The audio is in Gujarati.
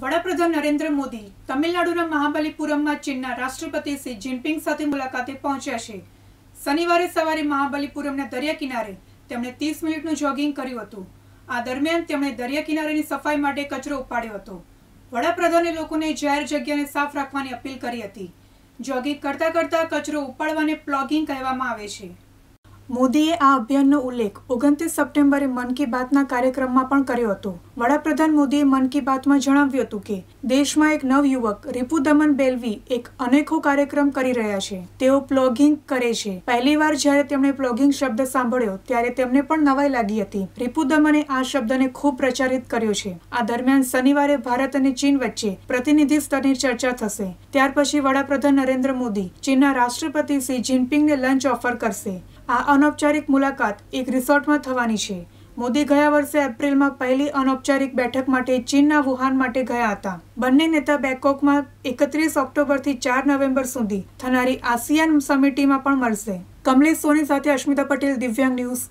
વડાપ્રધાન નરેન્દ્ર મોદી તમિલનાડુના મહાબલીપુરમમાં ચીનના રાષ્ટ્રપતિ શી જિનપિંગ સાથે મુલાકાતે પહોંચ્યા છે શનિવારે સવારે મહાબલીપુરમના દરિયા કિનારે તેમણે ત્રીસ મિનિટનું જોગિંગ કર્યું હતું આ દરમિયાન તેમણે દરિયા કિનારેની સફાઈ માટે કચરો ઉપાડ્યો હતો વડાપ્રધાને લોકોને જાહેર જગ્યાને સાફ રાખવાની અપીલ કરી હતી જોગિંગ કરતા કરતા કચરો ઉપાડવાને પ્લોગિંગ કહેવામાં આવે છે મોદીએ આ અભિયાનનો ઉલ્લેખ ઓગણત્રીસ સપ્ટેમ્બરે મન કી બાતના કાર્યક્રમમાં પણ કર્યો હતો વડાપ્રધાન મોદીએ મન કી બાતમાં જણાવ્યું હતું કે દેશમાં એક નવયુવક રિપુદમન બેલવી એક અનેકો કાર્યક્રમ કરી રહ્યા છે તેઓ પ્લોગિંગ કરે છે પહેલી વાર જ્યારે તેમણે પ્લોગિંગ શબ્દ સાંભળ્યો ત્યારે તેમને પણ નવાઈ લાગી હતી રિપુદમને આ શબ્દને ખૂબ પ્રચારિત કર્યો છે આ દરમિયાન શનિવારે ભારત અને ચીન વચ્ચે પ્રતિનિધિ સ્તરની ચર્ચા થશે ત્યાર પછી વડાપ્રધાન નરેન્દ્ર મોદી ચીનના રાષ્ટ્રપતિ શી જિનપિંગને લંચ ઓફર કરશે આ અનૌપચારિક મુલાકાત એક રિસોર્ટમાં થવાની છે મોદી ગયા વર્ષે એપ્રિલમાં પહેલી અનૌપચારિક બેઠક માટે ચીનના વુહાન માટે ગયા હતા બંને નેતા બેંકોકમાં એકત્રીસ ઓક્ટોબરથી ચાર નવેમ્બર સુધી થનારી આસિયાન સમિટીમાં પણ મળશે કમલેશ સોની સાથે અશ્મિતા પટેલ દિવ્યાંગ ન્યૂઝ